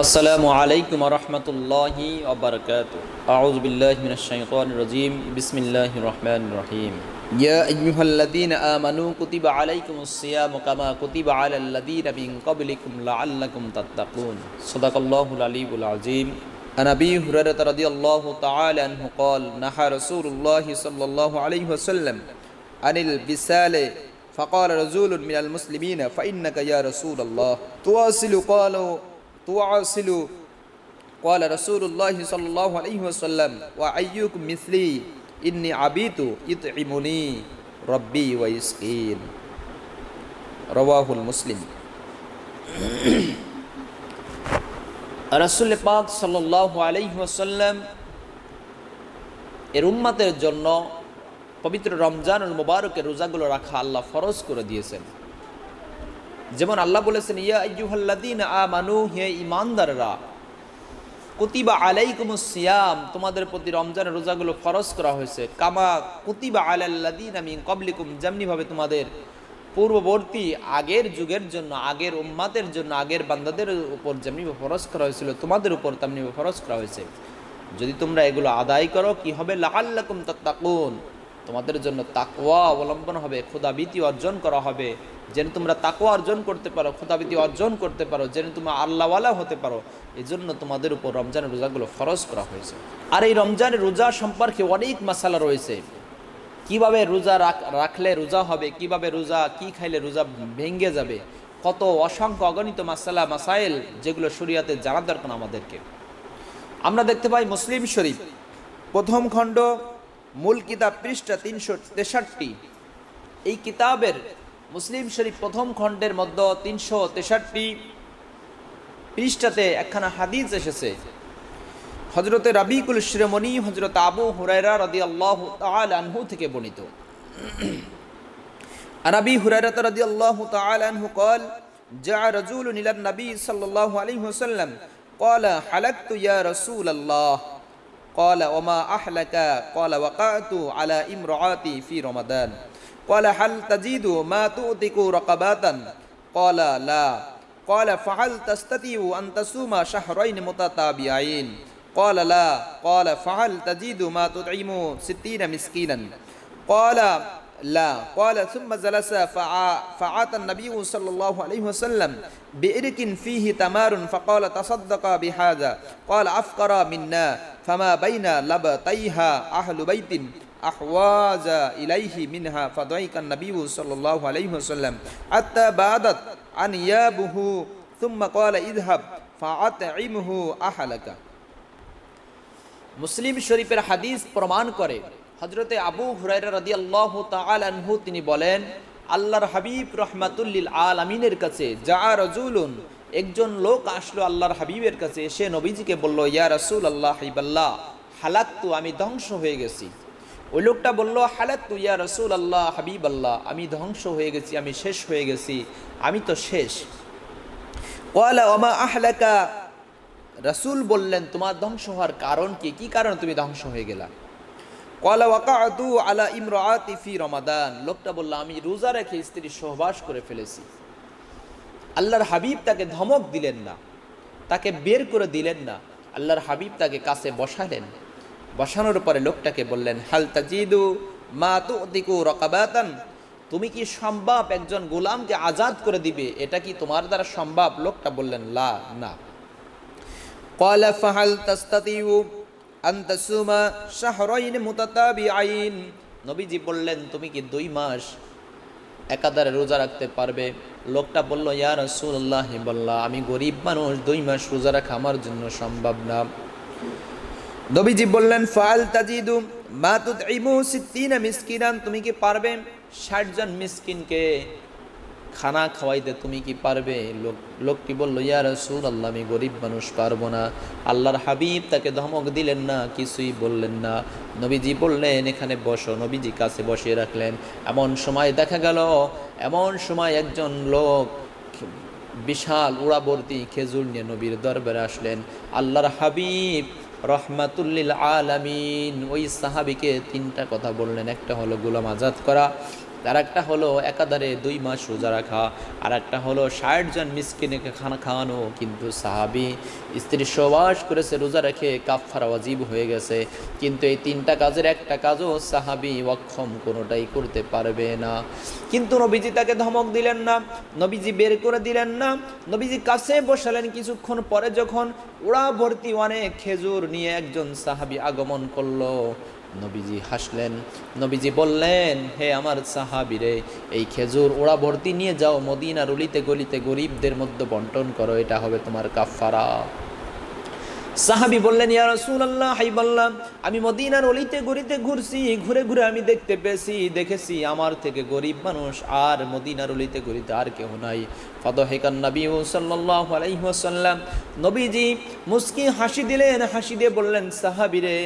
السلام عليكم ورحمة الله وبركاته أعوذ بالله من الشيطان الرجيم بسم الله الرحمن الرحيم يا أيها الذين آمنوا كتب عليكم الصيام كما كتب على الذين من قبلكم لعلكم تتقون صدق الله العلي العظيم عن أبي هريرة رضي الله تعالى عنه قال نهى رسول الله صلى الله عليه وسلم عن البسالة فقال رسول من المسلمين فإنك يا رسول الله تواصل قالوا তুয়াসিলু কাল রসুল্লাহ সাল্লাহ আলহিহাসাল্লাম ও আইয়ুক মিসলি ইন্নি আবিতু ইত ইমুনি রব্বি ওয়াইসকিন রবাহুল মুসলিম রসুল পাক সাল্লাহ আলহিহাসাল্লাম এর উম্মাতের জন্য পবিত্র রমজান মুবারকের রোজাগুলো রাখা আল্লাহ ফরজ করে দিয়েছেন যেমন আল্লাহ বলেছেন ইয়া আইয়ুহাল্লাদিন আ মানু হে ইমানদাররা কুতিবা আলাইকুম সিয়াম তোমাদের প্রতি রমজানের রোজাগুলো খরচ করা হয়েছে কামা কুতিবা আলাল্লাদিন আমি কবলিকুম যেমনিভাবে তোমাদের পূর্ববর্তী আগের যুগের জন্য আগের উম্মাতের জন্য আগের বান্দাদের উপর যেমনি ফরজ করা হয়েছিল তোমাদের উপর তেমনি ফরজ করা হয়েছে যদি তোমরা এগুলো আদায় করো কি হবে লাল্লাকুম তাকুন তোমাদের জন্য তাকওয়া অবলম্বন হবে ক্ষুদাবৃত্তি অর্জন করা হবে যেন তোমরা তাকুয়া অর্জন করতে পারো খোদাবিদি অর্জন করতে পারো যেন তোমরা আল্লাহওয়ালা হতে পারো এই জন্য তোমাদের উপর রমজানের রোজাগুলো ফরজ করা হয়েছে আর এই রমজানের রোজা সম্পর্কে অনেক মশালা রয়েছে কিভাবে রোজা রাখলে রোজা হবে কিভাবে রোজা কি খাইলে রোজা ভেঙ্গে যাবে কত অসংখ্য অগণিত মাসালা মাসাইল যেগুলো শরিয়াতে জানা দরকার আমাদেরকে আমরা দেখতে পাই মুসলিম শরীফ প্রথম খণ্ড মূল কিতাব পৃষ্ঠা তিনশো তেষট্টি এই কিতাবের মুসলিম শরীফ প্রথম খণ্ডের মধ্যে তিনশো তেষট্টি পৃষ্ঠাতে একখানা হাদিস এসেছে হজরতে রাবিকুল শিরোমণি হজরত আবু হুরাইরা রদি আল্লাহ আনহু থেকে বর্ণিত আনাবি হুরাইরাত রদি আল্লাহ আনহু কল যা রজুল নীলান নবী সাল্লাহ আলী হুসাল্লাম قال حلقت রসুল আল্লাহ কল ওমা وما কল قال وقعت আলা امرأتي ফি রমাদান قال هل تجد ما تؤتك رقبات قال لا قال فهل تستطيع أن تصوم شهرين متتابعين قال لا قال فهل تجد ما تطعم ستين مسكينا قال لا قال ثم جلس فعات النبي صلى الله عليه وسلم بإرك فيه تمار فقال تصدق بهذا قال أفقر منا فما بين لبتيها أهل بيت ثم قال اذهب মুসলিম শরীফের হাদিস প্রমাণ করে হজরতে আবু হুরাইরা আল্লাহ তালহু তিনি বলেন আল্লাহর হাবিব রহমাতুল্লিল আমিনের কাছে যা রজুলুন একজন লোক আসলো আল্লাহর হাবিবের কাছে সে নবীজিকে বলল ইয়া রসুল আল্লাহ হাইবাল্লাহ হালাক্তু আমি ধ্বংস হয়ে গেছি ওই লোকটা বলল হালাত তুইয়া রসুল আল্লাহ হাবিব আল্লাহ আমি ধ্বংস হয়ে গেছি আমি শেষ হয়ে গেছি আমি তো শেষ ওয়ালা ওমা আহলাকা রসুল বললেন তোমার ধ্বংস হওয়ার কারণ কি কি কারণ তুমি ধ্বংস হয়ে গেলা কলা আতু আলা ইমর আতিফি রমাদান লোকটা বলল আমি রোজা রেখে স্ত্রীর সহবাস করে ফেলেছি আল্লাহর হাবিব তাকে ধমক দিলেন না তাকে বের করে দিলেন না আল্লাহর হাবিব তাকে কাছে বসালেন বসানোর পরে লোকটাকে বললেন হাল তাজিদু মা তো দিকু রকাবাতান তুমি কি সম্ভব একজন গোলামকে আজাদ করে দিবে এটা কি তোমার দ্বারা সম্ভব লোকটা বললেন লা না কলা ফাহাল তাস্তাতিউ আন্তাসুমা শাহরাইন মুতাতাবি আইন নবীজি বললেন তুমি কি দুই মাস একাধারে রোজা রাখতে পারবে লোকটা বলল ইয়া রসুল্লাহ বললা আমি গরিব মানুষ দুই মাস রোজা রাখা আমার জন্য সম্ভব না নবীজি বললেন ফাল তাজিদু তু ইমু সিদ্দিনা মিসকিনান তুমি কি পারবে ষাটজন মিসকিনকে খানা খাওয়াইতে তুমি কি পারবে লোক লোকটি বলল ইয়া রসুল আল্লাহ আমি গরিব মানুষ পারবো না আল্লাহর হাবিব তাকে ধমক দিলেন না কিছুই বললেন না নবীজি বললেন এখানে বসো নবীজি কাছে বসিয়ে রাখলেন এমন সময় দেখা গেল এমন সময় একজন লোক বিশাল উড়াবর্তী খেজুর নিয়ে নবীর দরবারে আসলেন আল্লাহর হাবিব রহমাতুল্লিল আলামিন ওই সাহাবিকে তিনটা কথা বললেন একটা হলো গোলাম আজাদ করা আর একটা হলো একাধারে দুই মাস রোজা রাখা আর একটা হলো ষাট জন মিসকিনেকে খানা খাওয়ানো কিন্তু সাহাবি স্ত্রী সবাস করেছে রোজা রেখে কাফার অজীব হয়ে গেছে কিন্তু এই তিনটা কাজের একটা কাজও সাহাবি অক্ষম কোনোটাই করতে পারবে না কিন্তু নবীজি তাকে ধমক দিলেন না নবীজি বের করে দিলেন না নবীজি কাছে বসালেন কিছুক্ষণ পরে যখন উড়া ভর্তি অনেক খেজুর নিয়ে একজন সাহাবি আগমন করলো নবীজি হাসলেন নবীজি বললেন হে আমার সাহাবিরে এই খেজুর ওড়া ভর্তি নিয়ে যাও মদিনার উলিতে গলিতে গরিবদের মধ্যে বন্টন করো এটা হবে তোমার কাফারা সাহাবি বললেন ইয়া হাই বললাম আমি মদিনার অলিতে গড়িতে ঘুরছি ঘুরে ঘুরে আমি দেখতে পেয়েছি দেখেছি আমার থেকে গরিব মানুষ আর মদিনার অলিতে গড়িতে আর কেউ নাই ফাদহিকান নবী আলাইহি ওয়াসাল্লাম নবীজি মুস্কি হাসি দিলেন হাসি দিয়ে বললেন সাহাবিরে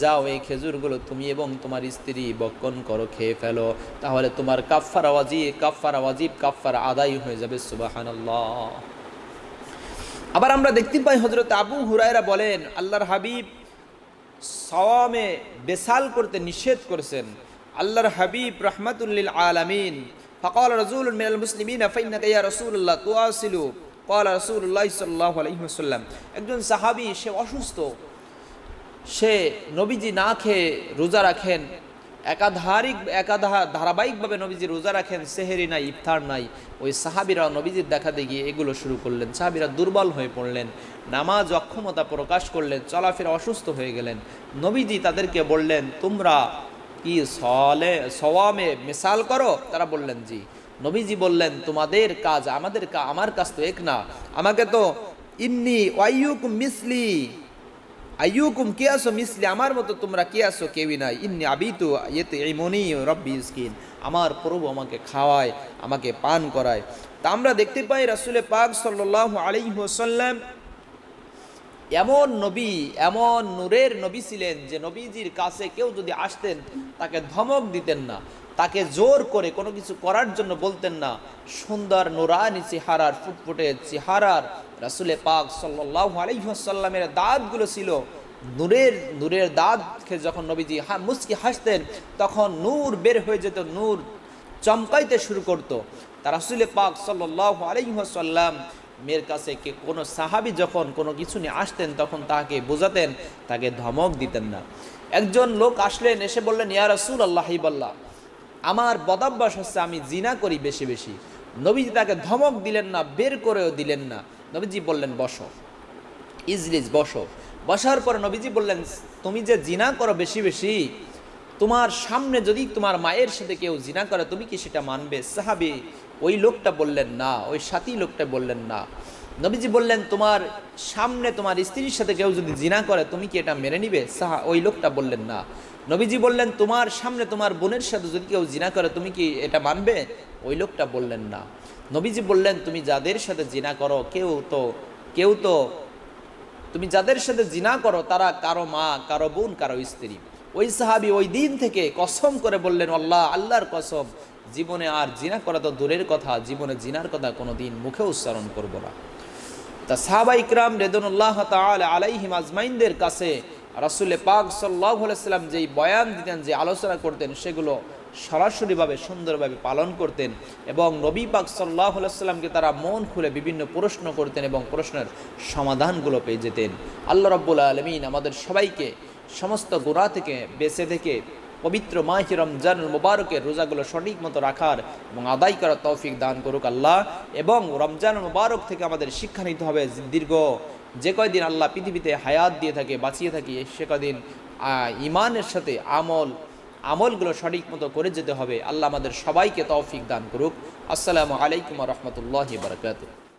যাও এই খেজুরগুলো তুমি এবং তোমার স্ত্রী বকন করো খেয়ে ফেলো তাহলে তোমার কাফফারা ওয়াজিব কাফফারা ওয়াজিব কাফফারা আদায় হয়ে যাবে সুবহানাল্লাহ আবার আমরা দেখতে পাই হজরত আবু হুরায়রা বলেন আল্লাহর হাবিব সওয়ামে বেসাল করতে নিষেধ করছেন আল্লাহর হাবিব রহমাতুল্লিল আলামিন ফকাল রজুল মিনাল মুসলিমিন ফাইনাকা ইয়া রাসূলুল্লাহ তুআসিলু ক্বাল রাসূলুল্লাহ সাল্লাল্লাহু আলাইহি ওয়াসাল্লাম একজন সাহাবী সে অসুস্থ সে নবীজি না খেয়ে রোজা রাখেন একাধারিক একাধা ধারাবাহিকভাবে নবীজি রোজা রাখেন সেহেরি নাই ইফতার নাই ওই সাহাবিরা নবীজির দেখাতে গিয়ে এগুলো শুরু করলেন সাহাবিরা দুর্বল হয়ে পড়লেন নামাজ অক্ষমতা প্রকাশ করলেন চলাফেরা অসুস্থ হয়ে গেলেন নবীজি তাদেরকে বললেন তোমরা কি সলে সওয়ামে মিসাল করো তারা বললেন জি নবীজি বললেন তোমাদের কাজ আমাদের আমার কাজ তো এক না আমাকে তো ইন্নি ওয়াইয়ুক মিসলি আইয়ুকুম কে আসো মিসলি আমার মতো তোমরা কে আসো কেউই নাই ইন্নি আবিতু ইয়েতে ইমনি রব্বি ইসকিন আমার প্রভু আমাকে খাওয়ায় আমাকে পান করায় তা আমরা দেখতে পাই রাসুলে পাক সাল আলি হোসাল্লাম এমন নবী এমন নূরের নবী ছিলেন যে নবীজির কাছে কেউ যদি আসতেন তাকে ধমক দিতেন না তাকে জোর করে কোনো কিছু করার জন্য বলতেন না সুন্দর নোরানি চেহারার ফুটফুটে চেহারার রাসুলে পাক সাল্লাহ আলহ্লামের দাঁতগুলো ছিল নূরের নূরের দাঁতকে যখন নবীজি হা মুসকি হাসতেন তখন নূর বের হয়ে যেত নূর চমকাইতে শুরু করতো তার রাসুলে পাক সাল্লাহ আলহ্লাম মেয়ের কাছে কে কোনো সাহাবি যখন কোনো কিছু নিয়ে আসতেন তখন তাকে বোঝাতেন তাকে ধমক দিতেন না একজন লোক আসলেন এসে বললেন ইয়া রাসুল আল্লাহ হিবাল্লাহ আমার বদাভ্যাস হচ্ছে আমি জিনা করি বেশি বেশি নবীজি তাকে ধমক দিলেন না বের করেও দিলেন না নবীজি বললেন বসো ইজলিজ বসো বসার পর নবীজি বললেন তুমি যে জিনা করো বেশি বেশি তোমার সামনে যদি তোমার মায়ের সাথে কেউ জিনা করে তুমি কি সেটা মানবে সাহাবি ওই লোকটা বললেন না ওই সাথী লোকটা বললেন না নবীজি বললেন তোমার সামনে তোমার স্ত্রীর সাথে কেউ যদি জিনা করে তুমি কি এটা মেনে নিবে সাহা ওই লোকটা বললেন না নবীজি বললেন তোমার সামনে তোমার বোনের সাথে যদি কেউ জিনা করে তুমি কি এটা মানবে ওই লোকটা বললেন না নবীজি বললেন তুমি যাদের সাথে জিনা করো কেউ তো কেউ তো তুমি যাদের সাথে জিনা করো তারা কারো মা কারো বোন কারো স্ত্রী ওই সাহাবি ওই দিন থেকে কসম করে বললেন আল্লাহ আল্লাহর কসম জীবনে আর জিনা করা তো দূরের কথা জীবনে জিনার কথা কোনো দিন মুখে উচ্চারণ করবো না তা সাহাবা ইকরাম রেদনুল্লাহ তাল আলাইহিম আজমাইনদের কাছে রাসুল্লে পাক সাল্লাহাম যেই বয়ান দিতেন যে আলোচনা করতেন সেগুলো সরাসরিভাবে সুন্দরভাবে পালন করতেন এবং নবী পাক সাল্লাহ সাল্লামকে তারা মন খুলে বিভিন্ন প্রশ্ন করতেন এবং প্রশ্নের সমাধানগুলো পেয়ে যেতেন আল্লাহ রব্বুল আলমিন আমাদের সবাইকে সমস্ত গোড়া থেকে বেঁচে থেকে পবিত্র মাহি রমজানুল মুবারকের রোজাগুলো সঠিক মতো রাখার এবং আদায় করার তৌফিক দান করুক আল্লাহ এবং রমজান মুবারক থেকে আমাদের শিক্ষা নিতে হবে দীর্ঘ যে কয়দিন আল্লাহ পৃথিবীতে হায়াত দিয়ে থাকে বাঁচিয়ে থাকি সে কদিন ইমানের সাথে আমল আমলগুলো সঠিক মতো করে যেতে হবে আল্লাহ আমাদের সবাইকে তৌফিক দান করুক আসসালামু আলাইকুম রহমতুল্লাহ বারকাত